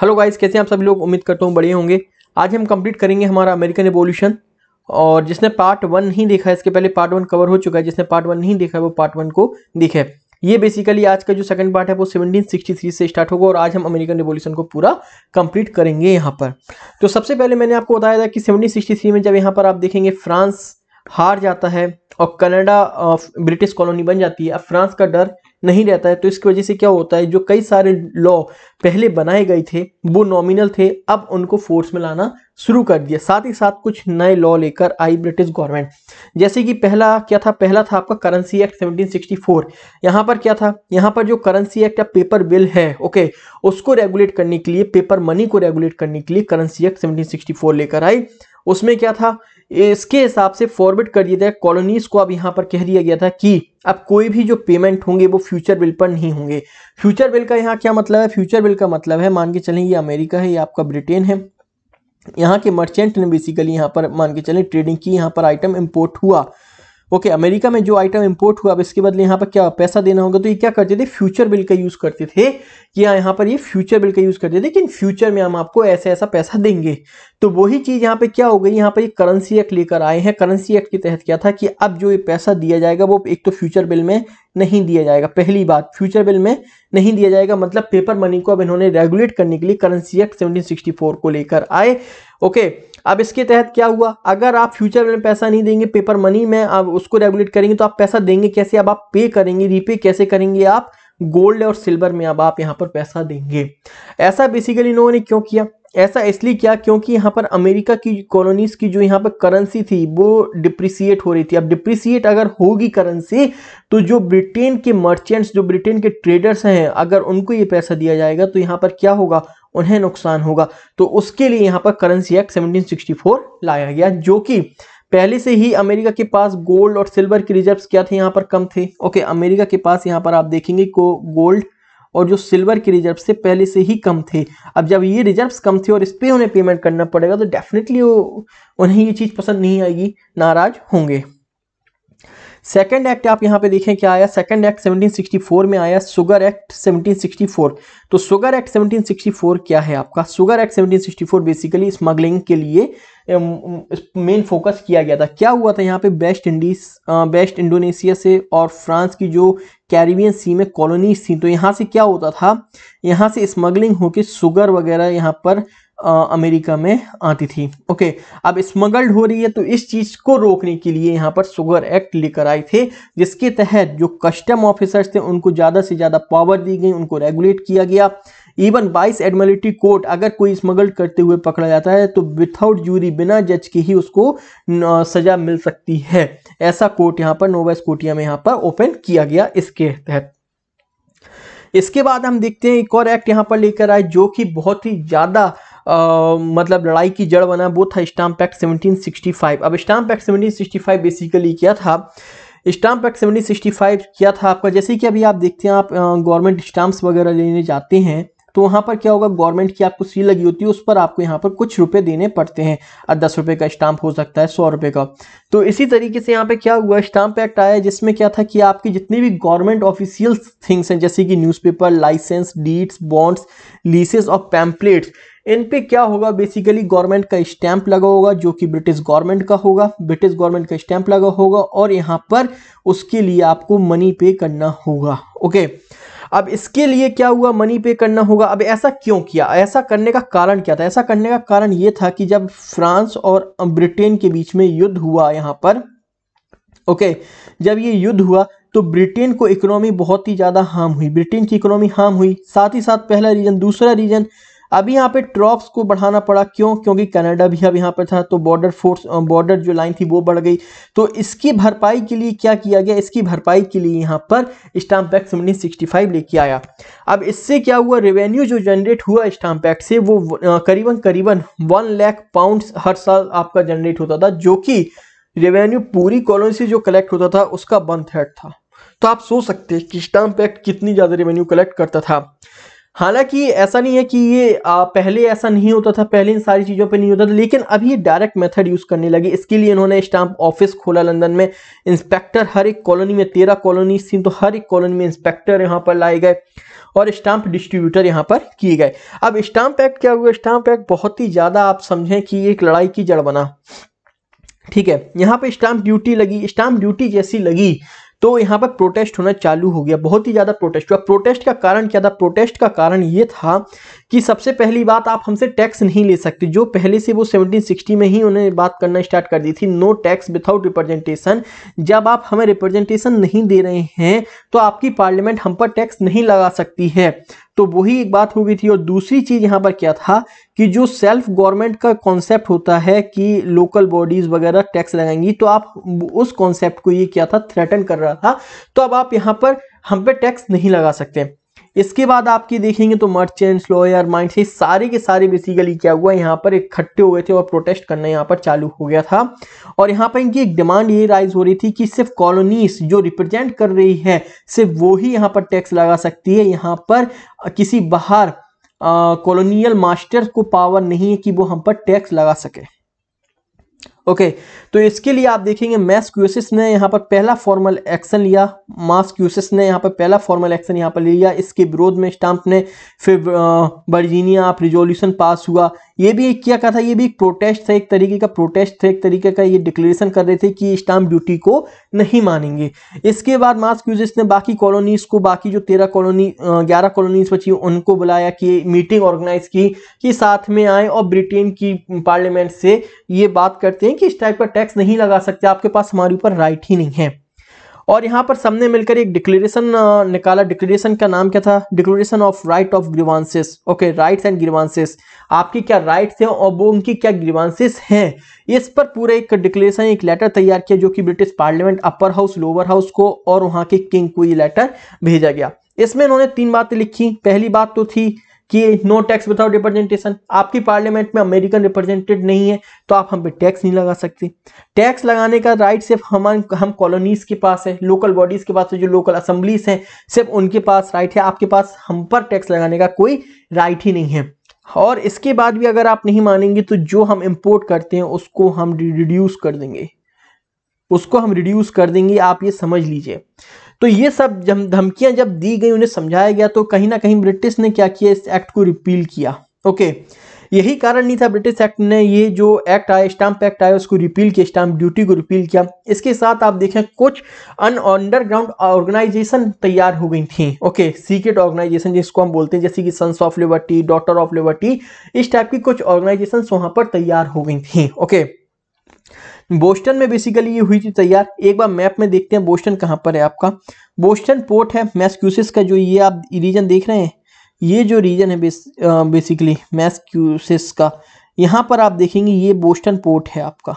Hello guys कैसे हैं आप सभी लोग उम्मीद करता हूँ बढ़िया होंगे आज हम कंप्लीट करेंगे हमारा अमेरिकन रिवोल्यूशन और जिसने पार्ट वन नहीं देखा है इसके पहले पार्ट वन कवर हो चुका है जिसने पार्ट वन नहीं देखा है वो पार्ट वन को देखे ये बेसिकली आज का जो सेकंड पार्ट है वो 1763 से स्टार्ट होगा और आज हम अमेरिकन रिवोल्यूशन को पूरा कंप्लीट करेंगे यहाँ पर तो सबसे पहले मैंने आपको बताया था कि सेवनटीन में जब यहाँ पर आप देखेंगे फ्रांस हार जाता है और कनाडा ब्रिटिश कॉलोनी बन जाती है अब फ्रांस का डर नहीं रहता है तो इसकी वजह से क्या होता है जो कई सारे लॉ पहले बनाए गए थे वो नॉमिनल थे अब उनको फोर्स में लाना शुरू कर दिया साथ ही साथ कुछ नए लॉ लेकर आई ब्रिटिश गवर्नमेंट जैसे कि पहला क्या था पहला था आपका करेंसी एक्ट 1764 यहाँ पर क्या था यहाँ पर जो करेंसी एक्ट या पेपर बिल है ओके उसको रेगुलेट करने के लिए पेपर मनी को रेगुलेट करने के लिए करेंसी एक्ट सेवनटीन लेकर आई उसमें क्या था इसके हिसाब से फॉरवर्ड कर दिया था कॉलोनीज को अब यहाँ पर कह दिया गया था कि अब कोई भी जो पेमेंट होंगे वो फ्यूचर बिल पर नहीं होंगे फ्यूचर बिल का यहाँ क्या मतलब है फ्यूचर बिल का मतलब है मान के चलें ये अमेरिका है ये आपका ब्रिटेन है यहाँ के मर्चेंट ने बेसिकली यहाँ पर मान के चलें ट्रेडिंग की यहाँ पर आइटम इम्पोर्ट हुआ ओके okay, अमेरिका में जो आइटम इंपोर्ट हुआ अब इसके बदले यहाँ पर क्या पैसा देना होगा तो ये क्या करते थे फ्यूचर बिल का यूज़ करते थे कि यहाँ पर ये फ्यूचर बिल का यूज़ करते थे लेकिन फ्यूचर में हम आपको ऐसा ऐसा पैसा देंगे तो वही चीज़ यहाँ पे क्या हो गई यहाँ पर एक करेंसी एक्ट लेकर आए हैं करेंसी एक्ट के तहत क्या था कि अब जो ये पैसा दिया जाएगा वो एक तो फ्यूचर बिल में नहीं दिया जाएगा पहली बात फ्यूचर बिल में नहीं दिया जाएगा मतलब पेपर मनी को अब इन्होंने रेगुलेट करने के लिए करेंसी एक्ट सेवनटीन को लेकर आए ओके अब इसके तहत क्या हुआ अगर आप फ्यूचर में पैसा नहीं देंगे पेपर मनी में आप उसको रेगुलेट करेंगे तो आप पैसा देंगे कैसे अब आप पे करेंगे रीपे कैसे करेंगे आप गोल्ड और सिल्वर में अब आप यहाँ पर पैसा देंगे ऐसा बेसिकली इन्होंने क्यों किया ऐसा इसलिए किया क्योंकि यहाँ पर अमेरिका की कॉलोनीज की जो यहाँ पर करेंसी थी वो डिप्रिसिएट हो रही थी अब डिप्रिसिएट अगर होगी करेंसी तो जो ब्रिटेन के मर्चेंट्स जो ब्रिटेन के ट्रेडर्स हैं अगर उनको ये पैसा दिया जाएगा तो यहाँ पर क्या होगा उन्हें नुकसान होगा तो उसके लिए यहाँ पर करेंसी एक्ट सेवनटीन लाया गया जो कि पहले से ही अमेरिका के पास गोल्ड और सिल्वर के रिजर्व क्या थे यहाँ पर कम थे ओके अमेरिका के पास यहाँ पर आप देखेंगे को गोल्ड और जो सिल्वर के रिजर्व से पहले से ही कम थे अब जब ये रिजर्व्स कम थे और इस पर उन्हें पेमेंट करना पड़ेगा तो डेफिनेटली वो उन्हें ये चीज़ पसंद नहीं आएगी नाराज होंगे सेकंड एक्ट आप यहाँ पे देखें क्या आया सेकंड एक्ट 1764 में आया सुगर एक्ट 1764 तो सुगर एक्ट 1764 क्या है आपका सुगर एक्ट 1764 बेसिकली स्मगलिंग के लिए मेन um, फोकस um, किया गया था क्या हुआ था यहाँ पे वेस्ट इंडीज वेस्ट इंडोनेशिया से और फ्रांस की जो कैरिबियन सी में कॉलोनीज थी तो यहाँ से क्या होता था यहाँ से स्मगलिंग होकर सुगर वगैरह यहाँ पर आ, अमेरिका में आती थी ओके अब स्मगल्ड हो रही है तो इस चीज़ को रोकने के लिए यहाँ पर शुगर एक्ट लेकर आए थे जिसके तहत जो कस्टम ऑफिसर्स थे उनको ज़्यादा से ज़्यादा पावर दी गई उनको रेगुलेट किया गया इवन बाइस एडमिलिटी कोर्ट अगर कोई स्मगल करते हुए पकड़ा जाता है तो विथआउट जूरी बिना जज के ही उसको सजा मिल सकती है ऐसा कोर्ट यहाँ पर नोवेस कोटिया में यहाँ पर ओपन किया गया इसके तहत इसके बाद हम देखते हैं एक और एक्ट यहाँ पर लेकर आए जो कि बहुत ही ज़्यादा आ, मतलब लड़ाई की जड़ बना वो था स्टाम्प एक्ट 1765 अब स्टाम्प एक्ट 1765 बेसिकली क्या था स्टाम्प एक्ट 1765 क्या था आपका जैसे कि अभी आप देखते हैं आप गवर्नमेंट स्टाम्प्स वगैरह लेने जाते हैं तो वहाँ पर क्या होगा गवर्नमेंट की आपको सील लगी होती है उस पर आपको यहाँ पर कुछ रुपए देने पड़ते हैं और दस रुपये का स्टाम्प हो सकता है सौ रुपये का तो इसी तरीके से यहाँ पे क्या हुआ स्टाम्प एक्ट आया जिसमें क्या था कि आपकी जितनी भी गवर्नमेंट ऑफिशियल थिंग्स हैं जैसे कि newspaper license deeds bonds leases और पैम्पलेट्स इन पे क्या होगा बेसिकली गवर्नमेंट का स्टैंप लगा होगा जो कि ब्रिटिश गवर्नमेंट का होगा ब्रिटिश गवर्नमेंट का स्टैंप लगा होगा और यहाँ पर उसके लिए आपको मनी पे करना होगा ओके अब इसके लिए क्या हुआ मनी पे करना होगा अब ऐसा क्यों किया ऐसा करने का कारण क्या था ऐसा करने का कारण ये था कि जब फ्रांस और ब्रिटेन के बीच में युद्ध हुआ यहाँ पर ओके जब ये युद्ध हुआ तो ब्रिटेन को इकोनॉमी बहुत ही ज़्यादा हार्म हुई ब्रिटेन की इकोनॉमी हार्म हुई साथ ही साथ पहला रीज़न दूसरा रीज़न अभी यहाँ पे ट्रॉप्स को बढ़ाना पड़ा क्यों क्योंकि कनाडा भी अब यहाँ पर था तो बॉर्डर फोर्स बॉर्डर जो लाइन थी वो बढ़ गई तो इसकी भरपाई के लिए क्या किया गया इसकी भरपाई के लिए यहाँ पर स्टाम्प एक्ट उन्नीस लेके आया अब इससे क्या हुआ रेवेन्यू जो जनरेट हुआ स्टाम्प एक्ट से वो करीबन करीबन वन लैख पाउंड हर साल आपका जनरेट होता था जो कि रेवेन्यू पूरी कॉलोनी से जो कलेक्ट होता था उसका वन थर्ड था तो आप सोच सकते हैं कि स्टाम्प एक्ट कितनी ज़्यादा रेवेन्यू कलेक्ट करता था हालांकि ऐसा नहीं है कि ये आ, पहले ऐसा नहीं होता था पहले इन सारी चीज़ों पे नहीं होता था लेकिन अभी ये डायरेक्ट मेथड यूज़ करने लगी इसके लिए इन्होंने स्टाम्प ऑफिस खोला लंदन में इंस्पेक्टर हर एक कॉलोनी में तेरह कॉलोनी थी तो हर एक कॉलोनी में इंस्पेक्टर यहाँ पर लाए गए और स्टाम्प डिस्ट्रीब्यूटर यहाँ पर किए गए अब स्टाम्प एक्ट क्या हुआ स्टाम्प एक्ट बहुत ही ज़्यादा आप समझें कि एक लड़ाई की जड़ बना ठीक है यहाँ पे स्टाम्प ड्यूटी लगी स्टाम्प ड्यूटी जैसी लगी तो यहाँ पर प्रोटेस्ट होना चालू हो गया बहुत ही ज़्यादा प्रोटेस्ट हुआ प्रोटेस्ट का कारण क्या था प्रोटेस्ट का कारण ये था कि सबसे पहली बात आप हमसे टैक्स नहीं ले सकते जो पहले से वो 1760 में ही उन्होंने बात करना स्टार्ट कर दी थी नो टैक्स विथआउट रिप्रेजेंटेशन जब आप हमें रिप्रेजेंटेशन नहीं दे रहे हैं तो आपकी पार्लियामेंट हम पर टैक्स नहीं लगा सकती है तो वही एक बात हो गई थी और दूसरी चीज़ यहाँ पर क्या था कि जो सेल्फ गवर्नमेंट का कॉन्सेप्ट होता है कि लोकल बॉडीज़ वगैरह टैक्स लगाएंगी तो आप उस कॉन्सेप्ट को ये क्या था थ्रेटन कर रहा था तो अब आप यहाँ पर हम पे टैक्स नहीं लगा सकते इसके बाद आपकी देखेंगे तो मर्चेंट्स लॉयर माइंड ये सारे के सारे बेसिकली क्या हुआ यहाँ पर इकट्ठे हुए थे और प्रोटेस्ट करना यहाँ पर चालू हो गया था और यहाँ पर इनकी एक डिमांड ये राइज हो रही थी कि सिर्फ कॉलोनीस जो रिप्रेजेंट कर रही है सिर्फ वो ही यहाँ पर टैक्स लगा सकती है यहाँ पर किसी बाहर कॉलोनियल मास्टर को पावर नहीं है कि वो हम पर टैक्स लगा सके ओके तो इसके लिए आप देखेंगे मैस क्यूसिस ने यहाँ पर पहला फॉर्मल एक्शन लिया मास क्यूसिस ने यहाँ पर पहला फॉर्मल एक्शन यहाँ पर लिया इसके विरोध में स्टाम्प ने फिर वर्जीनिया रिजोल्यूशन पास हुआ ये भी एक क्या कहा था ये भी एक प्रोटेस्ट था एक तरीके का प्रोटेस्ट था एक तरीके का ये डिक्लेरेशन कर रहे थे कि स्टाम्प ड्यूटी को नहीं मानेंगे इसके बाद मास्क यूजर्स ने बाकी कॉलोनीज को बाकी जो तेरह कॉलोनी ग्यारह कॉलोनीज बची उनको बुलाया कि मीटिंग ऑर्गेनाइज की कि साथ में आए और ब्रिटेन की पार्लियामेंट से ये बात करते हैं कि इस टाइप का टैक्स नहीं लगा सकते आपके पास हमारे ऊपर राइट ही नहीं है और यहाँ पर सबने मिलकर एक डिक्लेरेशन निकाला डिक्लेरेशन का नाम क्या था declaration of right of grievances okay rights and grievances आपकी क्या राइट्स हैं और वो उनकी क्या ग्रीवांसेस हैं इस पर पूरे एक डिक्लेरेशन एक लेटर तैयार किया जो कि British parliament upper house lower house को और वहाँ के किंग को ये लेटर भेजा गया इसमें उन्होंने तीन बातें लिखी पहली बात तो थी कि नो टैक्स विदाउट रिप्रेजेंटेशन आपकी पार्लियामेंट में अमेरिकन रिप्रेजेंटेड नहीं है तो आप हम पे टैक्स नहीं लगा सकते टैक्स लगाने का राइट सिर्फ हमारे हम कॉलोनीज के पास है लोकल बॉडीज के पास है जो लोकल असेंबलीज हैं सिर्फ उनके पास राइट है आपके पास हम पर टैक्स लगाने का कोई राइट ही नहीं है और इसके बाद भी अगर आप नहीं मानेंगे तो जो हम इम्पोर्ट करते हैं उसको हम रिड्यूस कर देंगे उसको हम रिड्यूस कर देंगे आप ये समझ लीजिए तो ये सब धमकियां जब दी गई उन्हें समझाया गया तो कहीं ना कहीं ब्रिटिश ने क्या किया इस एक्ट को रिपील किया ओके यही कारण नहीं था ब्रिटिश एक्ट ने ये जो एक्ट आया स्टाम्प एक्ट आया उसको रिपील किया स्टाम्प ड्यूटी को रिपील किया इसके साथ आप देखें कुछ अन अंडरग्राउंड ऑर्गेनाइजेशन तैयार हो गई थी ओके सीक्रेट ऑर्गेनाइजेशन जिसको हम बोलते हैं जैसे कि sons of liberty daughter of liberty इस टाइप की कुछ ऑर्गेनाइजेशन वहां पर तैयार हो गई थी ओके बोस्टन में बेसिकली ये हुई थी तैयार एक बार मैप में देखते हैं बोस्टन कहाँ पर है आपका बोस्टन पोर्ट है मैसक्यूसेस का जो ये आप रीजन देख रहे हैं ये जो रीजन है बेस, बेसिकली मैसक्यूसिस का यहाँ पर आप देखेंगे ये बोस्टन पोर्ट है आपका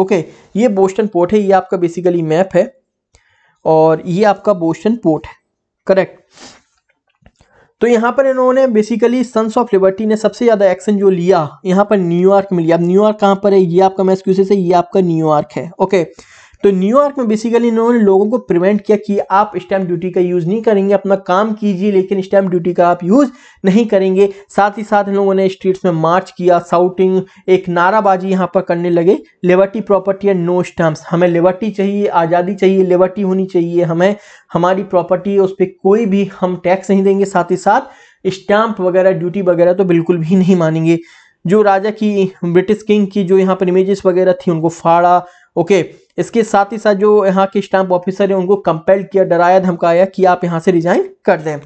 ओके ये बोस्टन पोर्ट है ये आपका बेसिकली मैप है और ये आपका बोस्टन पोर्ट है करेक्ट तो यहाँ पर इन्होंने बेसिकली सन्स ऑफ लिबर्टी ने सबसे ज़्यादा एक्शन जो लिया यहाँ पर न्यूयॉर्क में लिया अब न्यूयॉर्क कहाँ पर है ये आपका मैस्क्यूसेस है ये आपका न्यूयॉर्क है ओके तो न्यूयॉर्क में बेसिकली इन्होंने लोगों को प्रिवेंट किया कि आप स्टैम्प ड्यूटी का यूज़ नहीं करेंगे अपना काम कीजिए लेकिन स्टैम्प ड्यूटी का आप यूज़ नहीं करेंगे साथ ही साथ लोगों ने स्ट्रीट्स में मार्च किया साउटिंग एक नाराबाजी यहाँ पर करने लगे liberty property and no stamps हमें लिबर्टी चाहिए आज़ादी चाहिए लिबर्टी होनी चाहिए हमें हमारी प्रॉपर्टी उस पर कोई भी हम टैक्स नहीं देंगे साथ ही साथ स्टैम्प वगैरह ड्यूटी वगैरह तो बिल्कुल भी नहीं मानेंगे जो राजा की ब्रिटिश किंग की जो यहाँ पर इमेजेस वगैरह थी उनको फाड़ा ओके इसके साथ ही साथ जो यहाँ के स्टाम्प ऑफिसर है उनको कंपेल किया डराया धमकाया कि आप यहाँ से रिजाइन कर दें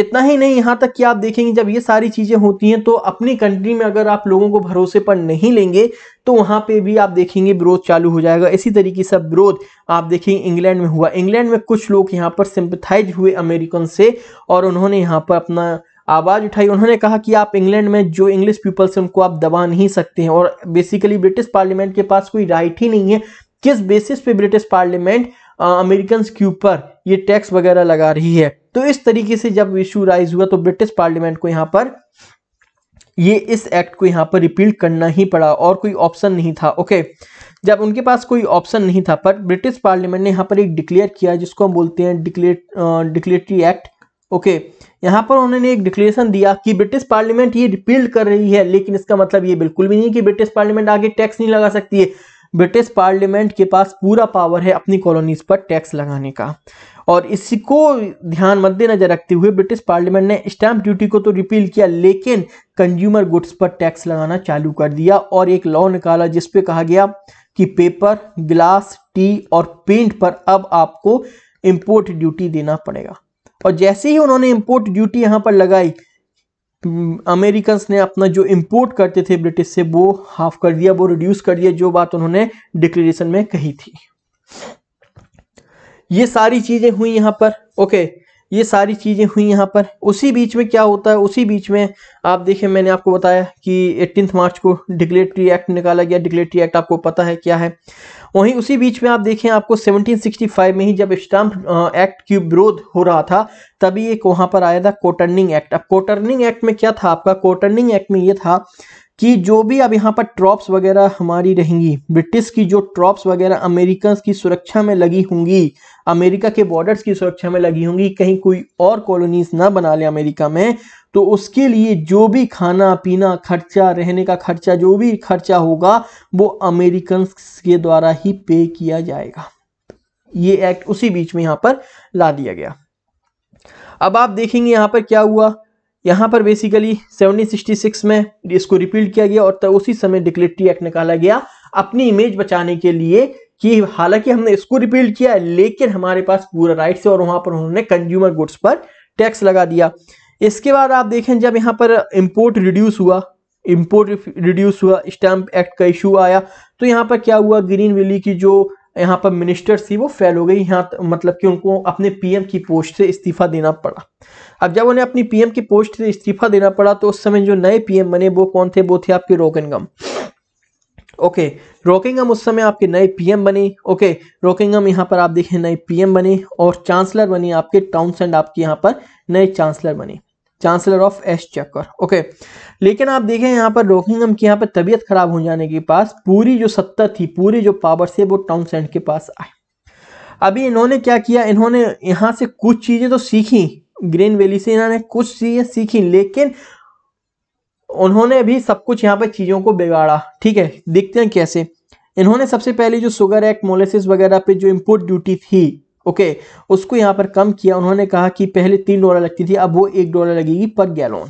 इतना ही नहीं यहाँ तक कि आप देखेंगे जब ये सारी चीज़ें होती हैं तो अपनी कंट्री में अगर आप लोगों को भरोसे पर नहीं लेंगे तो वहाँ पे भी आप देखेंगे विरोध चालू हो जाएगा इसी तरीके से विरोध आप देखेंगे इंग्लैंड में हुआ इंग्लैंड में कुछ लोग यहाँ पर सिंपथाइज हुए अमेरिकन से और उन्होंने यहाँ पर अपना आवाज़ उठाई उन्होंने कहा कि आप इंग्लैंड में जो इंग्लिश पीपल्स हैं उनको आप दबा नहीं सकते हैं और बेसिकली ब्रिटिश पार्लियामेंट के पास कोई राइट ही नहीं है किस बेसिस पे ब्रिटिश पार्लियामेंट अमेरिकन के ऊपर ये टैक्स वगैरह लगा रही है तो इस तरीके से जब इशू राइज हुआ तो ब्रिटिश पार्लियामेंट को यहाँ पर ये इस एक्ट को यहाँ पर रिपील करना ही पड़ा और कोई ऑप्शन नहीं था ओके जब उनके पास कोई ऑप्शन नहीं था पर ब्रिटिश पार्लियामेंट ने यहाँ पर एक डिक्लेयर किया जिसको हम बोलते हैं डिक्लेट डिक्लेटरी एक्ट ओके यहाँ पर उन्होंने एक डिक्लेरेशन दिया कि ब्रिटिश पार्लियामेंट ये रिपील कर रही है लेकिन इसका मतलब ये बिल्कुल भी नहीं कि ब्रिटिश पार्लियामेंट आगे टैक्स नहीं लगा सकती है ब्रिटिश पार्लियामेंट के पास पूरा पावर है अपनी कॉलोनीज पर टैक्स लगाने का और इसी को ध्यान मद्देनजर रखते हुए ब्रिटिश पार्लियामेंट ने स्टैम्प ड्यूटी को तो रिपील किया लेकिन कंज्यूमर गुड्स पर टैक्स लगाना चालू कर दिया और एक लॉ निकाला जिसपे कहा गया कि पेपर ग्लास टी और पेंट पर अब आपको इम्पोर्ट ड्यूटी देना पड़ेगा और जैसे ही उन्होंने इम्पोर्ट ड्यूटी यहाँ पर लगाई अमेरिकन हम्म, ने अपना जो इम्पोर्ट करते थे ब्रिटिश से वो हाफ कर दिया वो रिड्यूस कर दिया जो बात उन्होंने डिक्लेरेशन में कही थी ये सारी चीज़ें हुई यहाँ पर ओके ये सारी चीज़ें हुई यहाँ पर उसी बीच में क्या होता है उसी बीच में आप देखें मैंने आपको बताया कि एट्टीन मार्च को डिक्लेटरी एक्ट निकाला गया डिक्लेटरी एक्ट आपको पता है क्या है वहीं उसी बीच में आप देखें आपको 1765 में ही जब स्टाम्प एक्ट की विरोध हो रहा था तभी एक वहां पर आया था कोटर्निंग एक्ट अब कोटर्निंग एक्ट में क्या था आपका कोटर्निंग एक्ट में ये था कि जो भी अब यहाँ पर ट्रॉप्स वगैरह हमारी रहेंगी ब्रिटिश की जो ट्रॉप्स वगैरह अमेरिकन की सुरक्षा में लगी होंगी अमेरिका के बॉर्डर्स की सुरक्षा में लगी होंगी कहीं कोई और कॉलोनीज ना बना ले अमेरिका में तो उसके लिए जो भी खाना पीना खर्चा रहने का खर्चा जो भी खर्चा होगा वो अमेरिकन के द्वारा ही पे किया जाएगा ये एक्ट उसी बीच में यहां पर ला दिया गया अब आप देखेंगे यहां पर क्या हुआ यहां पर बेसिकली 1766 में इसको रिपील किया गया और तब उसी समय डिक्लेटरी एक्ट निकाला गया अपनी इमेज बचाने के लिए कि हालांकि हमने इसको रिपील किया लेकिन हमारे पास पूरा राइट्स है और वहां पर उन्होंने कंज्यूमर गुड्स पर टैक्स लगा दिया इसके बाद आप देखें जब यहाँ पर इम्पोर्ट रिड्यूस हुआ इम्पोर्ट रिड्यूस हुआ स्टैम्प एक्ट का इशू आया तो यहाँ पर क्या हुआ ग्रीन वैली की जो यहाँ पर मिनिस्टर थी वो फेल हो गई यहाँ मतलब कि उनको अपने पीएम की पोस्ट से इस्तीफा देना पड़ा अब जब उन्हें अपनी पीएम की पोस्ट से इस्तीफा देना पड़ा तो उस समय जो नए पीएम बने वो कौन थे वो थे आपके रोकिंगम ओके रोकिंगम उस समय आपके नए पीएम बने ओके रोकिंगम यहाँ पर आप देखें नए पीएम बने और चांसलर बने आपके टाउन आपके यहाँ पर नए चांसलर बने chancellor of exchequer okay लेकिन आप देखें यहाँ पर रोकिंगम की यहाँ पर तबीयत खराब हो जाने के पास पूरी जो सत्ता थी पूरी जो पावर थी वो सेंट के पास आए अभी इन्होंने क्या किया इन्होंने यहाँ से कुछ चीज़ें तो सीखी ग्रीन वैली से इन्होंने कुछ चीज़ें सीखी लेकिन उन्होंने भी सब कुछ यहाँ पर चीज़ों को बिगाड़ा ठीक है देखते हैं कैसे इन्होंने सबसे पहले जो शुगर एक्ट मोलिस वगैरह पे जो इम्पोर्ट ड्यूटी थी ओके उसको यहाँ पर कम किया उन्होंने कहा कि पहले तीन डॉलर लगती थी अब वो एक डॉलर लगेगी पर गैलोन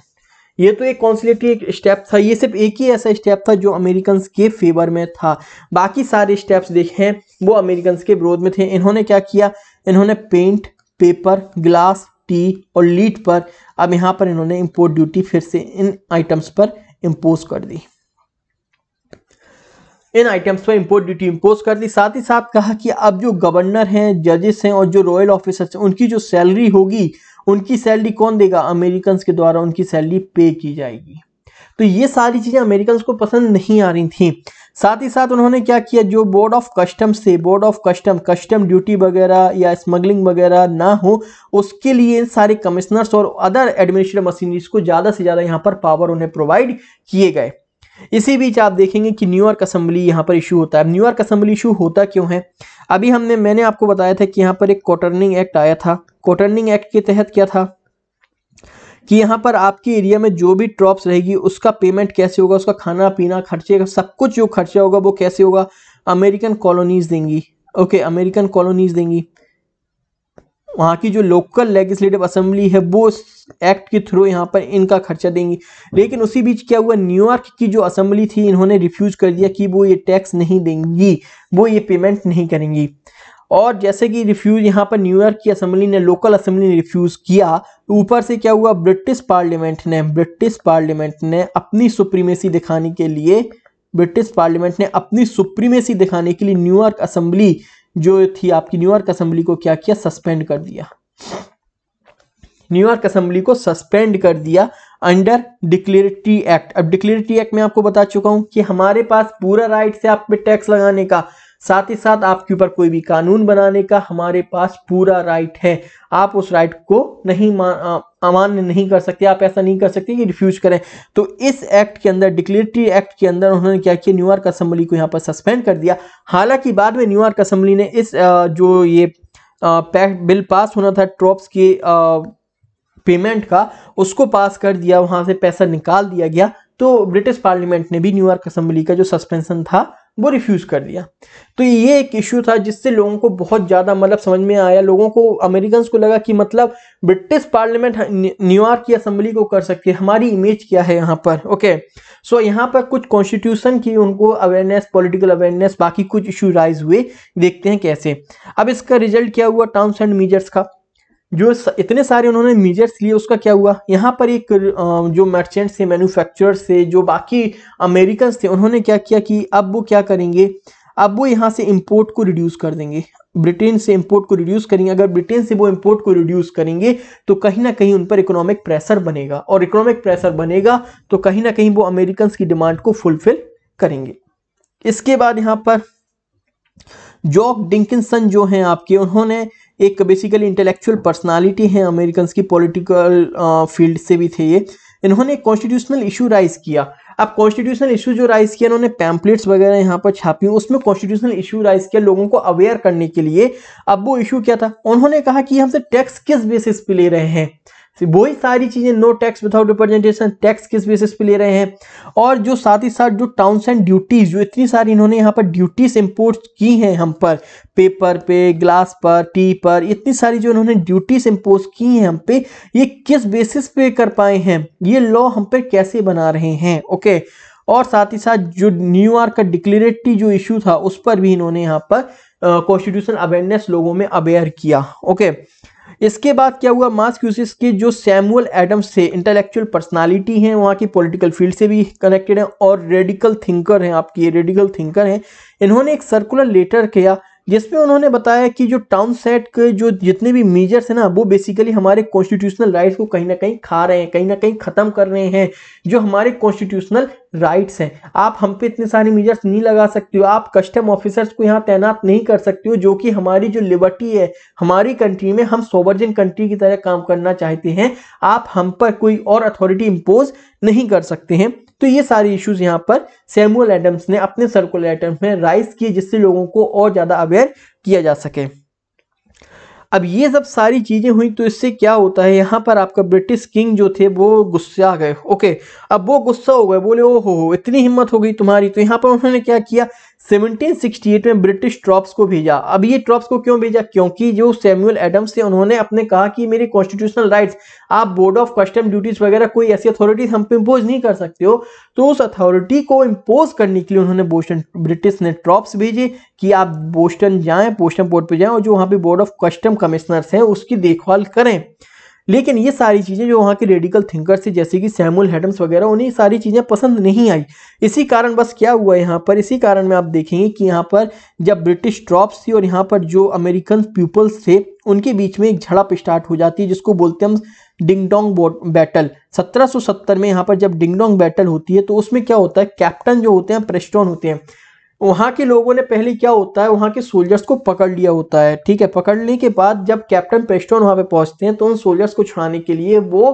ये तो एक कॉन्सलेटरी स्टेप था ये सिर्फ एक ही ऐसा स्टेप था जो अमेरिकन के फेवर में था बाकी सारे स्टेप्स देखें वो अमेरिकन के विरोध में थे इन्होंने क्या किया इन्होंने पेंट पेपर ग्लास टी और लीड पर अब यहाँ पर इन्होंने इम्पोर्ट ड्यूटी फिर से इन आइटम्स पर इम्पोज कर दी इन आइटम्स पर इम्पोर्ट ड्यूटी इम्पोज कर दी साथ ही साथ कहा कि अब जो गवर्नर हैं जजेस हैं और जो रॉयल ऑफिसर्स हैं उनकी जो सैलरी होगी उनकी सैलरी कौन देगा अमेरिकन के द्वारा उनकी सैलरी पे की जाएगी तो ये सारी चीज़ें अमेरिकन को पसंद नहीं आ रही थी साथ ही साथ उन्होंने क्या किया जो बोर्ड ऑफ कस्टम्स थे board of custom custom duty वगैरह या स्मगलिंग वगैरह ना हो उसके लिए सारे कमिश्नर्स और अदर एडमिनिस्ट्रेटिव मशीनरीज को ज़्यादा से ज़्यादा यहाँ पर पावर उन्हें प्रोवाइड किए गए इसी बीच आप देखेंगे कि न्यूयॉर्क असेंबली यहाँ पर इशू होता है न्यूयॉर्क असेंबली इशू होता क्यों है अभी हमने मैंने आपको बताया था कि यहाँ पर एक कॉटर्निंग एक्ट आया था कॉटर्निंग एक्ट के तहत क्या था कि यहाँ पर आपके एरिया में जो भी ट्रॉप्स रहेगी उसका पेमेंट कैसे होगा उसका खाना पीना खर्चे सब कुछ जो खर्चा होगा वो कैसे होगा अमेरिकन कॉलोनीज़ देंगी ओके अमेरिकन कॉलोनीज़ देंगी वहाँ की जो लोकल लेजिस्लेटिव असेंबली है वो एक्ट के थ्रू यहाँ पर इनका खर्चा देंगी लेकिन उसी बीच क्या हुआ न्यूयॉर्क की जो असेंबली थी इन्होंने रिफ्यूज़ कर दिया कि वो ये टैक्स नहीं देंगी वो ये पेमेंट नहीं करेंगी और जैसे कि रिफ्यूज़ यहाँ पर न्यूयॉर्क की असेंबली ने लोकल असेंबली ने रिफ्यूज़ किया तो ऊपर से क्या हुआ ब्रिटिश पार्लियामेंट ने ब्रिटिश पार्लियामेंट ने अपनी सुप्रीमेसी दिखाने के लिए ब्रिटिश पार्लियामेंट ने अपनी सुप्रीमेसी दिखाने के लिए न्यूयॉर्क असेंबली जो थी आपकी न्यूयॉर्क असेंबली को क्या किया सस्पेंड कर दिया न्यूयॉर्क असेंबली को सस्पेंड कर दिया अंडर डिक्लेरिटी एक्ट अब डिक्लेरिटी एक्ट में आपको बता चुका हूं कि हमारे पास पूरा राइट है आप पे टैक्स लगाने का साथ ही साथ आपके ऊपर कोई भी कानून बनाने का हमारे पास पूरा राइट है आप उस राइट को नहीं अमान्य नहीं कर सकते आप ऐसा नहीं कर सकते कि रिफ्यूज करें तो इस एक्ट के अंदर डिक्लेरेटरी एक्ट के अंदर उन्होंने क्या किया न्यूयॉर्क असम्बली को यहाँ पर सस्पेंड कर दिया हालांकि बाद में न्यूयॉर्क असम्बली ने इस जो ये बिल पास होना था ट्रॉप्स के पेमेंट का उसको पास कर दिया वहाँ से पैसा निकाल दिया गया तो ब्रिटिश पार्लियामेंट ने भी न्यूयॉर्क असम्बली का जो सस्पेंशन था वो रिफ्यूज़ कर दिया तो ये एक इशू था जिससे लोगों को बहुत ज़्यादा मतलब समझ में आया लोगों को अमेरिकन को लगा कि मतलब ब्रिटिश पार्लियामेंट न्यूयॉर्क की असम्बली को कर सकती है हमारी इमेज क्या है यहाँ पर ओके सो so, यहाँ पर कुछ कॉन्स्टिट्यूशन की उनको अवेयरनेस पॉलिटिकल अवेयरनेस बाकी कुछ इशू राइज हुए देखते हैं कैसे अब इसका रिजल्ट क्या हुआ टर्म्स एंड मीजर्स का जो इतने सारे उन्होंने मेजर्स लिए उसका क्या हुआ यहाँ पर एक जो मर्चेंट्स थे मैन्युफैक्चरर्स थे जो बाकी अमेरिकन थे उन्होंने क्या किया कि अब वो क्या करेंगे अब वो यहाँ से इम्पोर्ट को रिड्यूस कर देंगे ब्रिटेन से इम्पोर्ट को रिड्यूस करेंगे अगर ब्रिटेन से वो इम्पोर्ट को रिड्यूस करेंगे तो कहीं ना कहीं उन पर इकोनॉमिक प्रेशर बनेगा और इकोनॉमिक प्रेशर बनेगा तो कहीं ना कहीं वो अमेरिकन की डिमांड को फुलफिल करेंगे इसके बाद यहाँ पर जॉक डिंकिसन जो हैं आपके उन्होंने एक बेसिकली इंटेलेक्चुअल पर्सनालिटी हैं अमेरिकन की पॉलिटिकल फील्ड uh, से भी थे ये इन्होंने कॉन्स्टिट्यूशनल इशू राइज किया अब कॉन्स्टिट्यूशनल इशू जो राइज किया इन्होंने पैम्पलेट्स वगैरह यहाँ पर छापी उसमें कॉन्स्टिट्यूशनल इशू राइज किया लोगों को अवेयर करने के लिए अब वो इशू क्या था उन्होंने कहा कि हमसे टैक्स किस बेसिस पे ले रहे हैं वही सारी चीज़ें no tax without representation tax किस बेसिस पे ले रहे हैं और जो साथ ही साथ जो टाउन्स एंड ड्यूटीज़ जो इतनी सारी इन्होंने यहाँ पर ड्यूटीज इम्पोर्ट की हैं हम पर पेपर पे ग्लास पर टी पर इतनी सारी जो इन्होंने ड्यूटीज इम्पोज की हैं हम पे ये किस बेसिस पे कर पाए हैं ये लॉ हम पे कैसे बना रहे हैं ओके और साथ ही साथ जो न्यूयॉर्क का डिक्लेरेटरी जो इशू था उस पर भी इन्होंने यहाँ पर कॉन्स्टिट्यूशन अवेयरनेस लोगों में अवेयर किया ओके इसके बाद क्या हुआ मास क्यूसिस के जो सैमुअल एडम्स थे इंटेलेक्चुअल पर्सनालिटी हैं वहाँ की पॉलिटिकल फील्ड से भी कनेक्टेड हैं और रेडिकल थिंकर हैं आपकी ये रेडिकल थिंकर हैं इन्होंने एक सर्कुलर लेटर किया जिसमें उन्होंने बताया कि जो टाउन सेट के जो जितने भी मेजर्स हैं ना वो बेसिकली हमारे कॉन्स्टिट्यूशनल राइट्स को कहीं ना कहीं खा रहे हैं कहीं ना कहीं ख़त्म कर रहे हैं जो हमारे कॉन्स्टिट्यूशनल राइट्स हैं आप हम पे इतने सारे मेजर्स नहीं लगा सकते हो आप कस्टम ऑफिसर्स को यहाँ तैनात नहीं कर सकते हो जो कि हमारी जो लिबर्टी है हमारी कंट्री में हम सोवर्जन कंट्री की तरह काम करना चाहते हैं आप हम पर कोई और अथॉरिटी इम्पोज नहीं कर सकते हैं तो ये सारे इश्यूज यहाँ पर सैमुअल एडम्स ने अपने सर्कुलर लेटर में राइज किए जिससे लोगों को और ज़्यादा अवेयर किया जा सके अब ये सब सारी चीज़ें हुई तो इससे क्या होता है यहाँ पर आपका ब्रिटिश किंग जो थे वो गुस्सा गए ओके अब वो गुस्सा हो गए बोले ओ हो इतनी हिम्मत हो गई तुम्हारी तो यहाँ पर उन्होंने क्या किया 1768 में ब्रिटिश ट्रॉप्स को भेजा अब ये ट्रॉप्स को क्यों भेजा क्योंकि जो सैमुअल एडम्स थे उन्होंने अपने कहा कि मेरे कॉन्स्टिट्यूशनल राइट्स आप बोर्ड ऑफ कस्टम ड्यूटीज वगैरह कोई ऐसी अथॉरिटीज हम पे इम्पोज नहीं कर सकते हो तो उस अथॉरिटी को इम्पोज करने के लिए उन्होंने बोस्टन ब्रिटिश ने ट्रॉप्स भेजे कि आप बोस्टन जाए बोस्टन पोर्ट पर जाए और जो वहाँ पे बोर्ड ऑफ कस्टम कमिश्नर्स हैं उसकी देखभाल करें लेकिन ये सारी चीज़ें जो वहाँ के रेडिकल थिंकर्स थे जैसे कि सैमुअल हैडम्स वगैरह उन्हें सारी चीज़ें पसंद नहीं आई इसी कारण बस क्या हुआ यहाँ पर इसी कारण में आप देखेंगे कि यहाँ पर जब ब्रिटिश ट्रॉप्स थी और यहाँ पर जो अमेरिकन पीपल्स थे उनके बीच में एक झड़प स्टार्ट हो जाती है जिसको बोलते हम डिंगडोंग बैटल 1770 में यहाँ पर जब डिंगडोंग बैटल होती है तो उसमें क्या होता है कैप्टन जो होते हैं प्रेस्टोन होते हैं वहाँ के लोगों ने पहले क्या होता है वहाँ के सोल्जर्स को पकड़ लिया होता है ठीक है पकड़ने के बाद जब कैप्टन प्रेस्टोन वहाँ पे पहुँचते हैं तो उन सोल्जर्स को छुड़ाने के लिए वो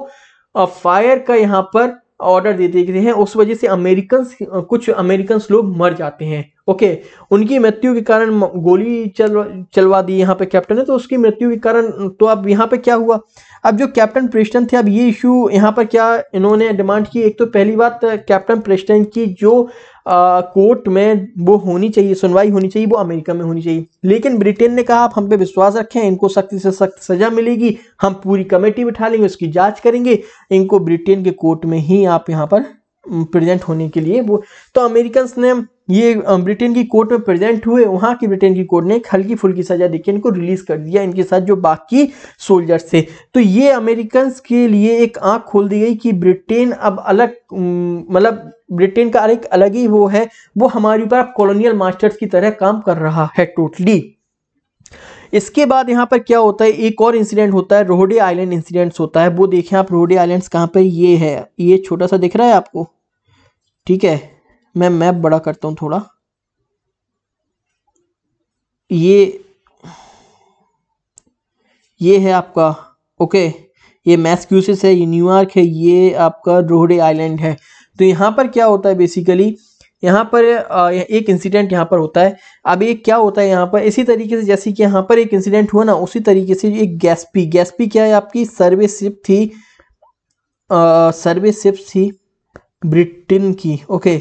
फायर का यहाँ पर ऑर्डर दे देते हैं उस वजह से अमेरिकन कुछ अमेरिकन लोग मर जाते हैं ओके उनकी मृत्यु के कारण गोली चल चलवा दी यहाँ पे कैप्टन ने तो उसकी मृत्यु के कारण तो अब यहाँ पे क्या हुआ अब जो कैप्टन प्रेस्टन थे अब ये इशू यहाँ पर क्या इन्होंने डिमांड की एक तो पहली बात कैप्टन प्रेस्टन की जो कोर्ट में वो होनी चाहिए सुनवाई होनी चाहिए वो अमेरिका में होनी चाहिए लेकिन ब्रिटेन ने कहा आप हम पे विश्वास रखें इनको सख्त से सख्त सजा मिलेगी हम पूरी कमेटी बिठा लेंगे उसकी जांच करेंगे इनको ब्रिटेन के कोर्ट में ही आप यहाँ पर प्रेजेंट होने के लिए वो तो अमेरिकन ने ये ब्रिटेन की कोर्ट में प्रेजेंट हुए वहाँ की ब्रिटेन की कोर्ट ने एक हल्की फुल्की सजा देकर इनको रिलीज कर दिया इनके साथ जो बाकी सोल्जर्स थे तो ये अमेरिकन के लिए एक आंख खोल दी गई कि ब्रिटेन अब अलग मतलब ब्रिटेन का एक अलग ही वो है वो हमारे ऊपर कॉलोनियल मास्टर्स की तरह काम कर रहा है टोटली इसके बाद यहाँ पर क्या होता है एक और इंसिडेंट होता है रोहडे आइलैंड इंसिडेंट्स होता है वो देखें आप रोहडे आइलैंड्स कहाँ पर ये है ये छोटा सा दिख रहा है आपको ठीक है मैं मैप बड़ा करता हूँ थोड़ा ये ये है आपका ओके ये मैस्क्यूसिस है ये न्यूयॉर्क है ये आपका रोहडे आइलैंड है तो यहाँ पर क्या होता है बेसिकली यहाँ पर एक इंसिडेंट यहाँ पर होता है अब ये क्या होता है यहाँ पर इसी तरीके से जैसे कि यहाँ पर एक इंसिडेंट हुआ ना उसी तरीके से एक गैसपी गैसपी क्या है आपकी सर्वे शिप थी सर्वे शिप थी ब्रिटेन की ओके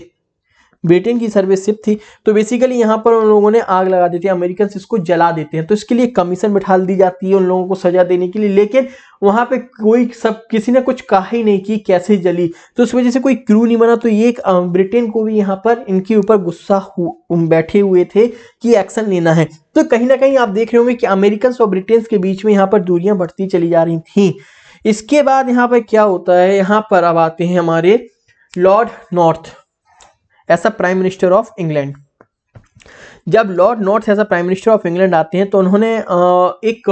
ब्रिटेन की सर्विस सिप थी तो बेसिकली यहाँ पर उन लोगों ने आग लगा देती है अमेरिकन इसको जला देते हैं तो इसके लिए कमीशन बिठा दी जाती है उन लोगों को सजा देने के लिए लेकिन वहाँ पे कोई सब किसी ने कुछ कहा ही नहीं कि कैसे जली तो उस वजह से कोई क्रू नहीं बना तो ये ब्रिटेन को भी यहाँ पर इनके ऊपर गुस्सा बैठे हुए थे कि एक्शन लेना है तो कहीं ना कहीं आप देख रहे होंगे कि अमेरिकन और ब्रिटेन के बीच में यहाँ पर दूरियाँ बढ़ती चली जा रही थी इसके बाद यहाँ पर क्या होता है यहाँ पर अब आते हैं हमारे Lord North as a prime minister of England जब Lord North as a prime minister of England आते हैं तो उन्होंने एक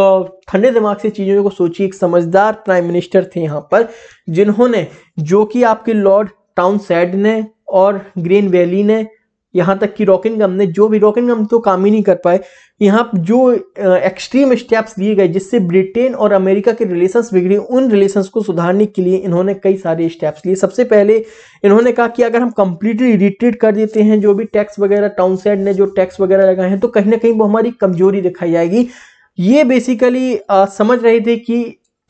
ठंडे दिमाग से चीज़ों को सोची एक समझदार प्राइम मिनिस्टर थे यहाँ पर जिन्होंने जो कि आपके लॉर्ड टाउन सैड ने और ग्रीन वैली ने यहाँ तक कि रॉकिन गम ने जो भी रॉकिन गम तो काम ही नहीं कर पाए यहाँ जो एक्सट्रीम स्टेप्स लिए गए जिससे ब्रिटेन और अमेरिका के रिलेशंस बिगड़े उन रिलेशंस को सुधारने के लिए इन्होंने कई सारे स्टेप्स लिए सबसे पहले इन्होंने कहा कि अगर हम कंप्लीटली रिट्रीट कर देते हैं जो भी टैक्स वगैरह टाउन साइड ने जो टैक्स वगैरह लगाए हैं तो कहीं ना कहीं वो हमारी कमजोरी दिखाई जाएगी ये बेसिकली आ, समझ रहे थे कि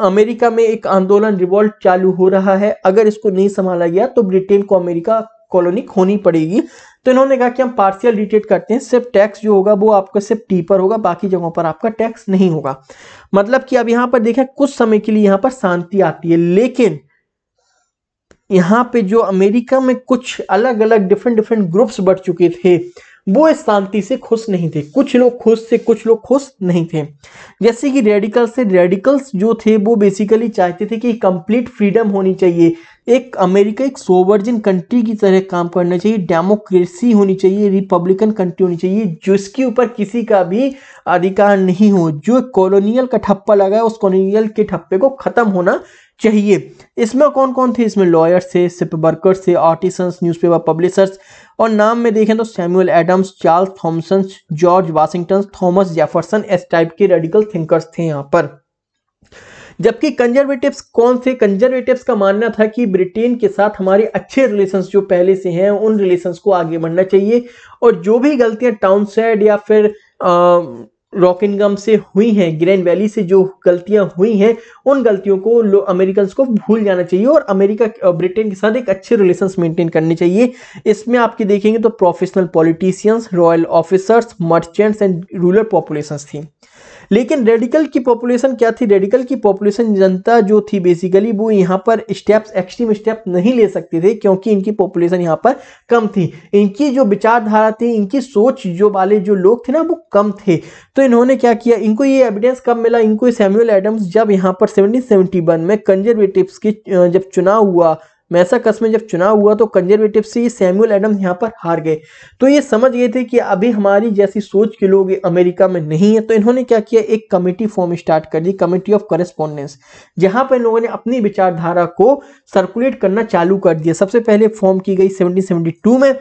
अमेरिका में एक आंदोलन रिवॉल्ट चालू हो रहा है अगर इसको नहीं संभाला गया तो ब्रिटेन को अमेरिका कॉलोनी खोनी पड़ेगी तो इन्होंने कहा कि हम पार्शियल रिटेट करते हैं सिर्फ टैक्स जो होगा वो आपका सिर्फ टी पर होगा बाकी जगहों पर आपका टैक्स नहीं होगा मतलब कि अब यहाँ पर देखें कुछ समय के लिए यहाँ पर शांति आती है लेकिन यहाँ पे जो अमेरिका में कुछ अलग अलग डिफरेंट डिफरेंट ग्रुप्स बढ़ चुके थे वो इस शांति से खुश नहीं थे कुछ लोग खुश थे कुछ लोग खुश नहीं थे जैसे कि रेडिकल्स थे रेडिकल्स जो थे वो बेसिकली चाहते थे कि कंप्लीट फ्रीडम होनी चाहिए एक अमेरिका एक सोवर्जिन कंट्री की तरह काम करना चाहिए डेमोक्रेसी होनी चाहिए रिपब्लिकन कंट्री होनी चाहिए जिसके ऊपर किसी का भी अधिकार नहीं हो जो कॉलोनियल का ठप्पा लगा है उस कॉलोनियल के ठप्पे को ख़त्म होना चाहिए इसमें कौन कौन थे इसमें लॉयर्स थे सिप वर्कर्स थे आर्टिसंस न्यूज़पेपर पब्लिशर्स और नाम में देखें तो Samuel Adams Charles Thomson George Washington Thomas Jefferson इस टाइप के रेडिकल थिंकर्स थे यहाँ पर जबकि कंजर्वेटिव्स कौन से कंजर्वेटिव्स का मानना था कि ब्रिटेन के साथ हमारे अच्छे रिलेशंस जो पहले से हैं उन रिलेशंस को आगे बढ़ना चाहिए और जो भी गलतियां साइड या फिर रॉकिनगम से हुई हैं ग्रैंड वैली से जो गलतियां हुई हैं उन गलतियों को अमेरिकन को भूल जाना चाहिए और अमेरिका ब्रिटेन के साथ एक अच्छे रिलेशन मेंटेन करने चाहिए इसमें आपके देखेंगे तो professional politicians royal officers merchants and rural populations थी लेकिन रेडिकल की पॉपुलेशन क्या थी रेडिकल की पॉपुलेशन जनता जो थी बेसिकली वो यहाँ पर स्टेप्स एक्सट्रीम स्टेप नहीं ले सकते थे क्योंकि इनकी पॉपुलेशन यहाँ पर कम थी इनकी जो विचारधारा थी इनकी सोच जो वाले जो लोग थे ना वो कम थे तो इन्होंने क्या किया इनको ये एविडेंस कब मिला इनको सैमुअल एडम्स जब यहाँ पर सेवनटीन में कंजर्वेटिव्स के जब चुनाव हुआ मैसाकस में जब चुनाव हुआ तो कंजर्वेटिव से सैमुअल एडम्स यहाँ पर हार गए तो ये समझ गए थे कि अभी हमारी जैसी सोच के लोग अमेरिका में नहीं है तो इन्होंने क्या किया एक कमेटी फॉर्म स्टार्ट कर दी कमेटी ऑफ करस्पॉन्डेंस जहाँ पर इन लोगों ने अपनी विचारधारा को सर्कुलेट करना चालू कर दिया सबसे पहले फॉर्म की गई सेवनटीन में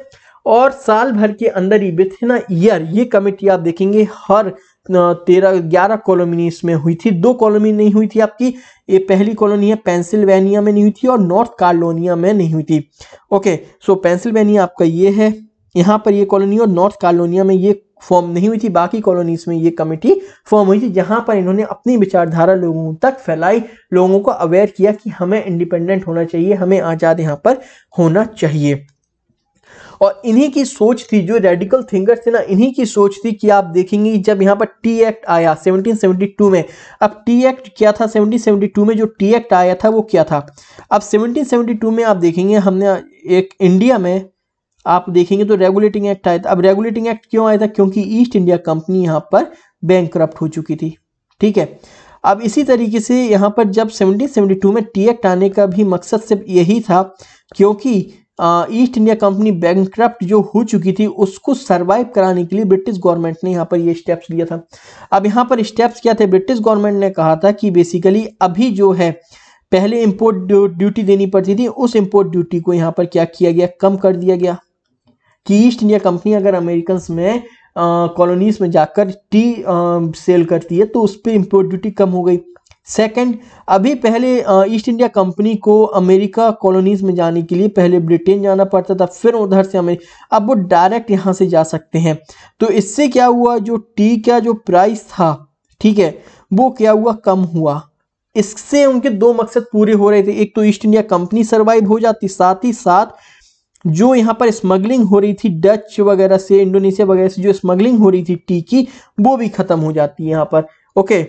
और साल भर के अंदर ही विथ इन ईयर ये कमेटी आप देखेंगे हर तेरह ग्यारह कॉलोनी इसमें हुई थी दो कॉलोनी नहीं हुई थी आपकी ये पहली कॉलोनी है पेंसिल्वेनिया में नहीं हुई थी और नॉर्थ कार्लोनिया में नहीं हुई थी ओके सो पेंसिल्वेनिया आपका ये है यहाँ पर ये कॉलोनी और नॉर्थ कार्लोनिया में ये फॉर्म नहीं हुई थी बाकी कॉलोनीज में ये कमेटी फॉर्म हुई थी जहां पर इन्होंने अपनी विचारधारा लोगों तक फैलाई लोगों को अवेयर किया कि हमें इंडिपेंडेंट होना चाहिए हमें आज़ाद यहाँ पर होना चाहिए और इन्हीं की सोच थी जो रेडिकल थिंगर्स थे ना इन्हीं की सोच थी कि आप देखेंगे जब यहाँ पर टी एक्ट आया 1772 में अब टी एक्ट क्या था 1772 में जो टी एक्ट आया था वो क्या था अब 1772 में आप देखेंगे हमने एक इंडिया में आप देखेंगे तो रेगुलेटिंग एक्ट आया था अब रेगुलेटिंग एक्ट क्यों आया था क्योंकि ईस्ट इंडिया कंपनी यहाँ पर बैंक हो चुकी थी ठीक है अब इसी तरीके से यहाँ पर जब 1772 में टी एक्ट आने का भी मकसद सिर्फ यही था क्योंकि ईस्ट इंडिया कंपनी बैंक जो हो चुकी थी उसको सरवाइव कराने के लिए ब्रिटिश गवर्नमेंट ने यहाँ पर ये स्टेप्स लिया था अब यहाँ पर स्टेप्स क्या थे ब्रिटिश गवर्नमेंट ने कहा था कि बेसिकली अभी जो है पहले इम्पोर्ट ड्यूटी देनी पड़ती थी उस इम्पोर्ट ड्यूटी को यहाँ पर क्या किया गया कम कर दिया गया कि ईस्ट इंडिया कंपनी अगर अमेरिकन में कॉलोनीज में जाकर टी आ, सेल करती है तो उस पर इम्पोर्ट ड्यूटी कम हो गई सेकंड अभी पहले ईस्ट इंडिया कंपनी को अमेरिका कॉलोनीज में जाने के लिए पहले ब्रिटेन जाना पड़ता था फिर उधर से हमें अब वो डायरेक्ट यहाँ से जा सकते हैं तो इससे क्या हुआ जो टी का जो प्राइस था ठीक है वो क्या हुआ कम हुआ इससे उनके दो मकसद पूरे हो रहे थे एक तो ईस्ट इंडिया कंपनी सर्वाइव हो जाती साथ ही साथ जो यहाँ पर स्मगलिंग हो रही थी डच वगैरह से इंडोनेशिया वगैरह से जो स्मगलिंग हो रही थी टी की वो भी खत्म हो जाती है यहाँ पर ओके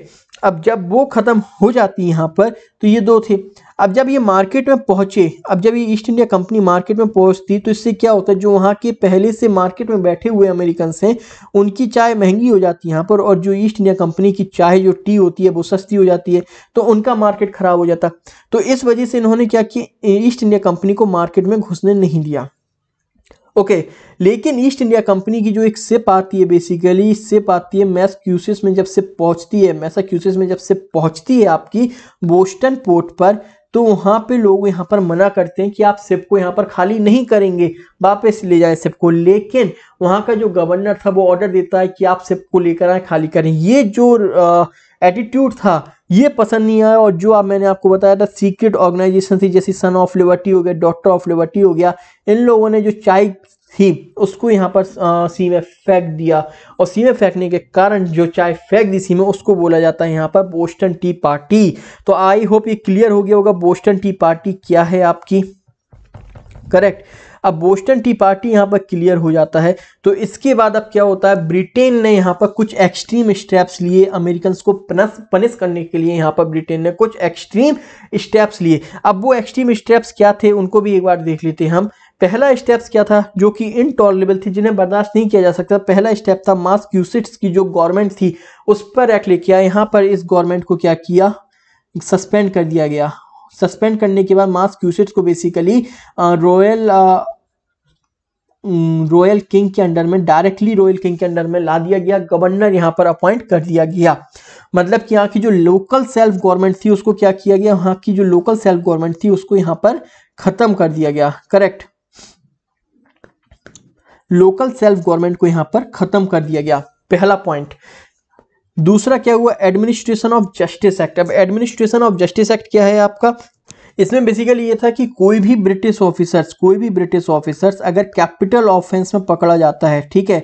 अब जब वो ख़त्म हो जाती है यहाँ पर तो ये दो थे अब जब ये मार्केट में पहुँचे अब जब ये ईस्ट इंडिया कंपनी मार्केट में पहुँचती तो इससे क्या होता है जो वहाँ के पहले से मार्केट में बैठे हुए अमेरिकन हैं उनकी चाय महंगी हो जाती है यहाँ पर और जो ईस्ट इंडिया कंपनी की चाय जो टी होती है वो सस्ती हो जाती है तो उनका मार्केट ख़राब हो जाता तो इस वजह से इन्होंने क्या किया ईस्ट इंडिया कंपनी को मार्केट में घुसने नहीं दिया ओके लेकिन ईस्ट इंडिया कंपनी की जो एक सिप आती है बेसिकली सिप आती है मैस क्यूसिस में जब से पहुंचती है मैसा क्यूसिस में जब से पहुंचती है आपकी बोस्टन पोर्ट पर तो वहाँ पे लोग यहाँ पर मना करते हैं कि आप सिप को यहाँ पर खाली नहीं करेंगे वापस ले जाए सिप को लेकिन वहाँ का जो गवर्नर था वो ऑर्डर देता है कि आप सिप को लेकर आए खाली करें ये जो आ, एटीट्यूड था ये पसंद नहीं आया और जो आप मैंने आपको बताया था सीक्रेट ऑर्गेनाइजेशन थी जैसे सन ऑफ लिबर्टी हो गया डॉक्टर ऑफ लिबर्टी हो गया इन लोगों ने जो चाय थी उसको यहाँ पर सी में फेंक दिया और सी में फेंकने के कारण जो चाय फेंक दी सी में उसको बोला जाता है यहाँ पर बोस्टन टी पार्टी तो आई होप ये क्लियर हो गया होगा बोस्टन टी पार्टी क्या है आपकी करेक्ट अब बोस्टन टी पार्टी यहाँ पर क्लियर हो जाता है तो इसके बाद अब क्या होता है ब्रिटेन ने यहाँ पर कुछ एक्सट्रीम स्टेप्स लिए अमेरिकन को पनस पनिश करने के लिए यहाँ पर ब्रिटेन ने कुछ एक्सट्रीम स्टेप्स लिए अब वो एक्सट्रीम स्टेप्स क्या थे उनको भी एक बार देख लेते हैं हम पहला स्टेप्स क्या था जो कि इनटॉलरेबल थी जिन्हें बर्दाश्त नहीं किया जा सकता पहला स्टेप था मास्क क्यूसिट्स की जो गवर्नमेंट थी उस पर एक्ट लेके किया यहाँ पर इस गवर्नमेंट को क्या किया सस्पेंड कर दिया गया सस्पेंड करने के बाद क्यूसेट्स को बेसिकली रॉयल रॉयल किंग के अंडर में डायरेक्टली रॉयल किंग के अंडर में ला दिया गया गवर्नर यहाँ पर अपॉइंट कर दिया गया मतलब कि यहाँ की जो लोकल सेल्फ गवर्नमेंट थी उसको क्या किया गया वहां की जो लोकल सेल्फ गवर्नमेंट थी उसको यहाँ पर खत्म कर दिया गया करेक्ट लोकल सेल्फ गवर्नमेंट को यहाँ पर खत्म कर दिया गया पहला पॉइंट दूसरा क्या हुआ एडमिनिस्ट्रेशन ऑफ जस्टिस एक्ट अब एडमिनिस्ट्रेशन ऑफ जस्टिस एक्ट क्या है आपका इसमें बेसिकली ये था कि कोई भी ब्रिटिश ऑफिसर्स कोई भी ब्रिटिश ऑफिसर्स अगर कैपिटल ऑफेंस में पकड़ा जाता है ठीक है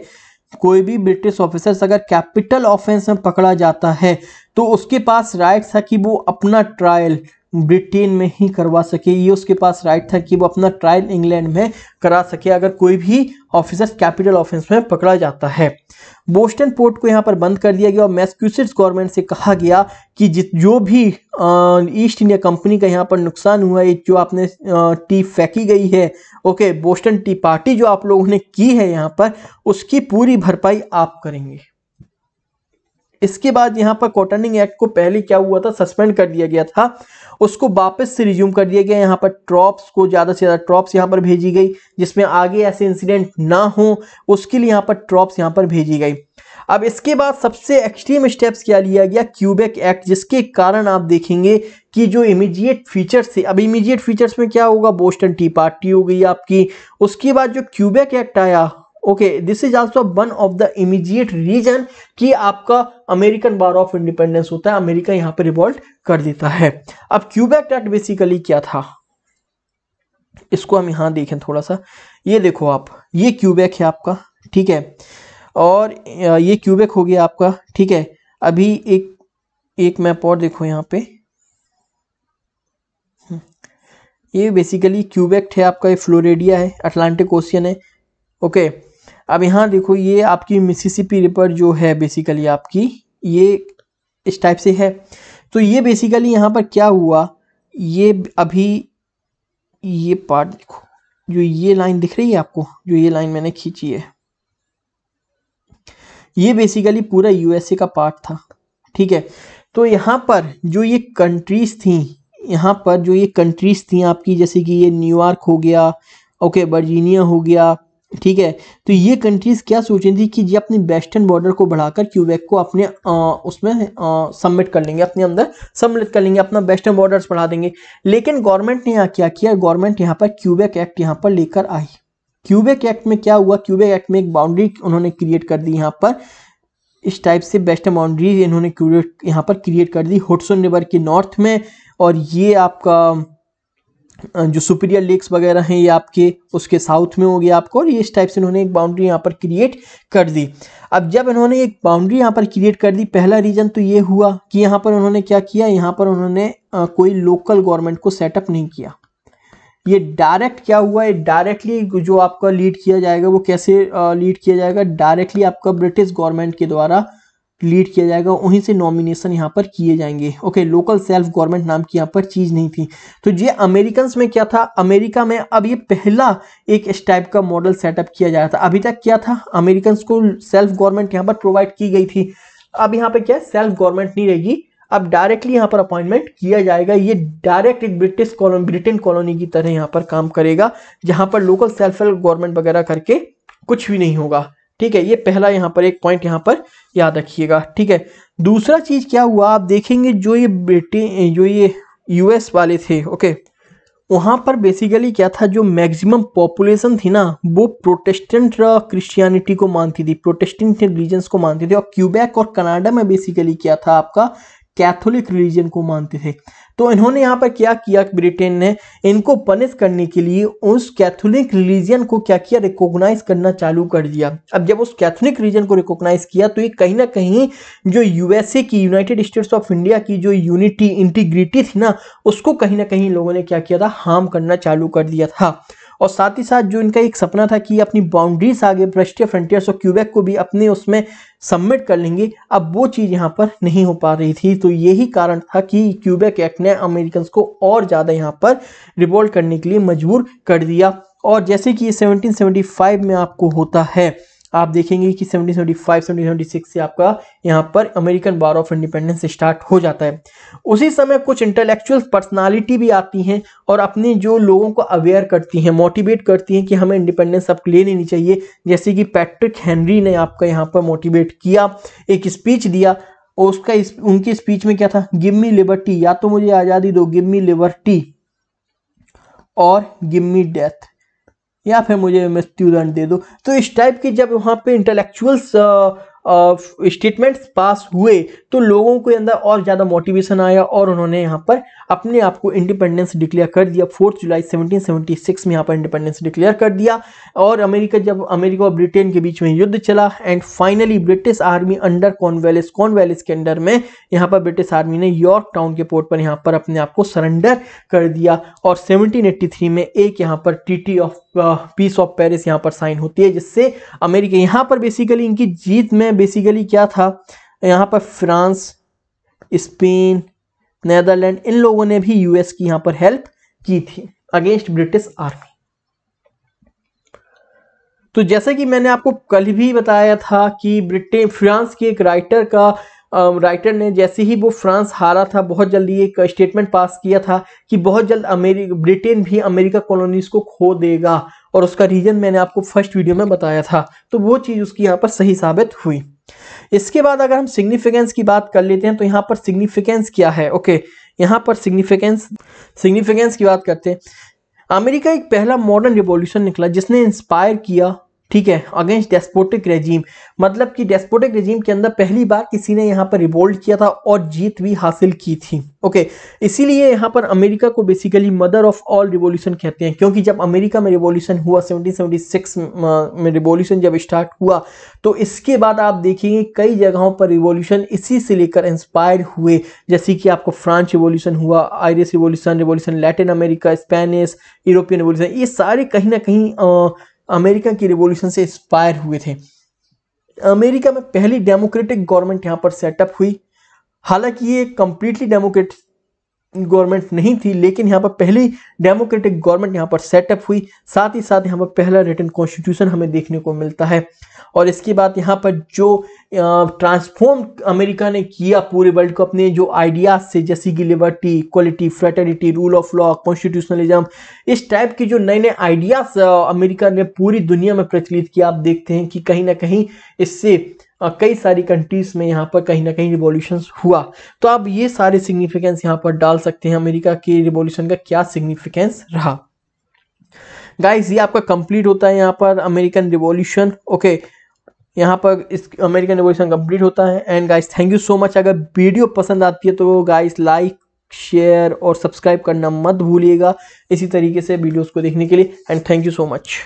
कोई भी ब्रिटिश ऑफिसर्स अगर कैपिटल ऑफेंस में पकड़ा जाता है तो उसके पास राइट था कि वो अपना ट्रायल ब्रिटेन में ही करवा सके ये उसके पास राइट था कि वो अपना ट्रायल इंग्लैंड में करा सके अगर कोई भी ऑफिसर कैपिटल ऑफेंस में पकड़ा जाता है बोस्टन पोर्ट को यहाँ पर बंद कर दिया गया और मैसक्यूसिट्स गवर्नमेंट से कहा गया कि जित जो भी ईस्ट इंडिया कंपनी का यहाँ पर नुकसान हुआ है जो आपने टी फेंकी गई है ओके बोस्टन टी पार्टी जो आप लोगों ने की है यहाँ पर उसकी पूरी भरपाई आप करेंगे इसके बाद यहाँ पर कॉटनिंग एक्ट को पहले क्या हुआ था सस्पेंड कर दिया गया था उसको वापस से रिज्यूम कर दिया गया यहाँ पर ट्रॉप्स को ज़्यादा से ज़्यादा ट्रॉप्स यहाँ पर भेजी गई जिसमें आगे ऐसे इंसिडेंट ना हो उसके लिए यहाँ पर ट्रॉप्स यहाँ पर भेजी गई अब इसके बाद सबसे एक्सट्रीम स्टेप्स क्या लिया गया क्यूबेक एक्ट जिसके कारण आप देखेंगे कि जो इमीडिएट फीचर्स थे अब इमीडिएट फीचर्स में क्या होगा बोस्टन टी पार्टी हो गई आपकी उसके बाद जो क्यूबेक एक्ट आया okay this is also one of the immediate reason कि आपका अमेरिकन बार ऑफ इंडिपेंडेंस होता है अमेरिका यहां पे रिवॉल्ट कर देता है अब क्यूबैक एक्ट बेसिकली क्या था इसको हम यहां देखें थोड़ा सा ये देखो आप ये क्यूबैक है आपका ठीक है और ये क्यूबैक हो गया आपका ठीक है अभी एक एक मैप और देखो यहाँ पे हम्म। ये बेसिकली क्यूबेक्ट है आपका ये फ्लोरेडिया है अटलांटिक ओशियन है ओके okay. अब यहाँ देखो ये आपकी मिसिसिपी रिपर जो है बेसिकली आपकी ये इस टाइप से है तो ये बेसिकली यहाँ पर क्या हुआ ये अभी ये पार्ट देखो जो ये लाइन दिख रही है आपको जो ये लाइन मैंने खींची है ये बेसिकली पूरा यूएसए का पार्ट था ठीक है तो यहाँ पर जो ये कंट्रीज थी यहाँ पर जो ये कंट्रीज थी आपकी जैसे कि ये न्यूयॉर्क हो गया ओके वर्जीनिया हो गया ठीक है तो ये कंट्रीज़ क्या सोच रही थी कि ये अपनी वेस्टर्न बॉर्डर को बढ़ाकर क्यूबेक को अपने आ, उसमें सबमिट कर लेंगे अपने अंदर सबमिट कर लेंगे अपना वेस्टर्न बॉर्डर्स बढ़ा देंगे लेकिन गवर्नमेंट ने यहाँ क्या किया गवर्नमेंट यहाँ पर क्यूबेक एक्ट यहाँ पर लेकर आई क्यूबेक एक्ट में क्या हुआ क्यूबेक एक्ट में एक बाउंड्री उन्होंने क्रिएट कर दी यहाँ पर इस टाइप से वेस्टर्न बाउंड्रीज इन्होंने यहाँ पर क्रिएट कर दी हुडसन रिवर के नॉर्थ में और ये आपका जो सुपीरियर लेक्स वगैरह हैं ये आपके उसके साउथ में हो गया आपको और ये इस टाइप से इन्होंने एक बाउंड्री यहाँ पर क्रिएट कर दी अब जब इन्होंने एक बाउंड्री यहाँ पर क्रिएट कर दी पहला रीज़न तो ये हुआ कि यहाँ पर उन्होंने क्या किया यहाँ पर उन्होंने कोई लोकल गवर्नमेंट को सेटअप नहीं किया ये डायरेक्ट क्या हुआ है डायरेक्टली जो आपका लीड किया जाएगा वो कैसे लीड किया जाएगा डायरेक्टली आपका ब्रिटिश गवर्नमेंट के द्वारा लीड किया जाएगा वहीं से नॉमिनेशन यहाँ पर किए जाएंगे ओके लोकल सेल्फ गवर्नमेंट नाम की यहाँ पर चीज़ नहीं थी तो ये अमेरिकन में क्या था अमेरिका में अब ये पहला एक इस टाइप का मॉडल सेटअप किया जा रहा था अभी तक क्या था अमेरिकन को सेल्फ गवर्नमेंट यहाँ पर प्रोवाइड की गई थी अब यहाँ पर क्या है सेल्फ गवर्नमेंट नहीं रहेगी अब डायरेक्टली यहाँ पर अपॉइंटमेंट किया जाएगा ये डायरेक्ट एक ब्रिटिश कॉलोनी ब्रिटेन कॉलोनी की तरह यहाँ पर काम करेगा जहाँ पर लोकल सेल्फ हेल्प गवर्नमेंट वगैरह करके कुछ भी नहीं होगा ठीक है ये पहला यहाँ पर एक पॉइंट यहाँ पर याद रखिएगा ठीक है दूसरा चीज़ क्या हुआ आप देखेंगे जो ये ब्रिटेन जो ये यूएस वाले थे ओके वहाँ पर बेसिकली क्या था जो मैक्सिमम पॉपुलेशन थी ना वो प्रोटेस्टेंट क्रिश्चियनिटी को मानती थी प्रोटेस्टेंट रिलीजन्स को मानती थी और क्यूबैक और कनाडा में बेसिकली क्या था आपका कैथोलिक रिलीजन को मानते थे तो इन्होंने यहाँ पर क्या किया ब्रिटेन ने इनको पनिश करने के लिए उस कैथोलिक रिलीजन को क्या किया रिकॉग्नाइज करना चालू कर दिया अब जब उस कैथोलिक रिलीजन को रिकॉग्नाइज किया तो ये कहीं ना कहीं जो यूएसए की यूनाइटेड स्टेट्स ऑफ इंडिया की जो यूनिटी इंटीग्रिटी थी ना उसको कहीं ना कहीं लोगों ने क्या किया था हार्म करना चालू कर दिया था और साथ ही साथ जो इनका एक सपना था कि अपनी बाउंड्रीज आगे ब्रष्टीय फ्रंटियर्स और क्यूबेक को भी अपने उसमें सबमिट कर लेंगे अब वो चीज़ यहाँ पर नहीं हो पा रही थी तो यही कारण था कि क्यूबेक एक्ट ने अमेरिकन को और ज़्यादा यहाँ पर रिवोल्ट करने के लिए मजबूर कर दिया और जैसे कि ये 1775 में आपको होता है आप देखेंगे कि 1775 1776 से आपका यहाँ पर American war of independence start हो जाता है उसी समय कुछ इंटेलेक्चुअल पर्सनालिटी भी आती हैं और अपने जो लोगों को अवेयर करती हैं मोटिवेट करती हैं कि हमें इंडिपेंडेंस अब ले लेनी चाहिए जैसे कि पैट्रिक हेनरी ने आपका यहाँ पर मोटिवेट किया एक स्पीच दिया और उसका इस, उनकी स्पीच में क्या था गिव मी लिबर्टी या तो मुझे आज़ादी दो गिव मी लिबर्टी और गिम्मी डेथ या फिर मुझे मृत्युदंड दे दो तो इस टाइप की जब वहाँ पे इंटेलेक्चुअल्स स्टेटमेंट्स पास हुए तो लोगों के अंदर और ज़्यादा मोटिवेशन आया और उन्होंने यहाँ पर अपने आप को इंडिपेंडेंस डिक्लेयर कर दिया फोर्थ जुलाई 1776 में यहाँ पर इंडिपेंडेंस डिक्लेयर कर दिया और अमेरिका जब अमेरिका और ब्रिटेन के बीच में युद्ध चला and finally British army under Cornwallis Cornwallis के अंडर में यहाँ पर ब्रिटिश आर्मी ने यॉर्क टाउन के पोर्ट पर यहाँ पर अपने आप को सरेंडर कर दिया और सेवनटीन में एक यहाँ पर treaty of peace of Paris यहाँ पर साइन होती है जिससे अमेरिका यहाँ पर बेसिकली इनकी जीत में बेसिकली क्या था यहाँ पर फ्रांस स्पेन नैदरलैंड इन लोगों ने भी यूएस की यहाँ पर हेल्प की थी अगेंस्ट ब्रिटिश आर्मी तो जैसे कि मैंने आपको कल भी बताया था कि ब्रिटेन फ्रांस के एक राइटर का राइटर ने जैसे ही वो फ्रांस हारा था बहुत जल्दी एक स्टेटमेंट पास किया था कि बहुत जल्द अमेरिका ब्रिटेन भी अमेरिका कॉलोनीज को खो देगा और उसका रीज़न मैंने आपको फर्स्ट वीडियो में बताया था तो वो चीज़ उसकी यहाँ पर सही साबित हुई इसके बाद अगर हम सिग्निफिकेंस की बात कर लेते हैं तो यहाँ पर सिग्निफिकेंस क्या है ओके यहाँ पर सिग्निफिकेंस सिग्निफिकेंस की बात करते हैं अमेरिका एक पहला मॉडर्न रिवॉल्यूशन निकला जिसने इंस्पायर किया ठीक है अगेंस्ट डेस्पोटिक रेजीम मतलब कि डेस्पोटिक रेजीम के अंदर पहली बार किसी ने यहाँ पर रिवोल्ट किया था और जीत भी हासिल की थी ओके इसीलिए यहाँ पर अमेरिका को basically mother of all revolution कहते हैं क्योंकि जब अमेरिका में रिवोल्यूशन हुआ 1776 में रिवोल्यूशन जब स्टार्ट हुआ तो इसके बाद आप देखेंगे कई जगहों पर रिवोल्यूशन इसी से लेकर इंस्पायर हुए जैसे कि आपको फ्रांस रिवोल्यूशन हुआ Irish revolution revolution Latin America Spanish European revolution ये सारे कहीं ना कहीं अमेरिका की रिवोल्यूशन से इंस्पायर हुए थे अमेरिका में पहली डेमोक्रेटिक गवर्नमेंट यहाँ पर सेटअप हुई हालांकि ये कंप्लीटली डेमोक्रेट गवर्नमेंट नहीं थी लेकिन यहाँ पर पहली डेमोक्रेटिक गवर्नमेंट यहाँ पर सेटअप हुई साथ ही साथ यहाँ पर पहला रिटर्न कॉन्स्टिट्यूशन हमें देखने को मिलता है और इसके बाद यहाँ पर जो ट्रांसफॉर्म अमेरिका ने किया पूरे वर्ल्ड को अपने जो आइडियाज से जैसे कि liberty equality fraternity rule of law constitutionalism इस टाइप के जो नए नए आइडियाज अमेरिका ने पूरी दुनिया में प्रचलित किया आप देखते हैं कि कहीं ना कहीं इससे कई सारी कंट्रीज में यहाँ पर कहीं ना कहीं रिवॉल्यूशन हुआ तो आप ये सारे सिग्निफिकेंस यहाँ पर डाल सकते हैं अमेरिका के रिवॉल्यूशन का क्या सिग्निफिकेंस रहा गाइस ये आपका कंप्लीट होता है यहाँ पर अमेरिकन रिवॉल्यूशन ओके यहाँ पर इस अमेरिकन रिवॉल्यूशन कंप्लीट होता है and guys thank you so much अगर वीडियो पसंद आती है तो गाइस लाइक शेयर और सब्सक्राइब करना मत भूलिएगा इसी तरीके से वीडियोस को देखने के लिए and thank you so much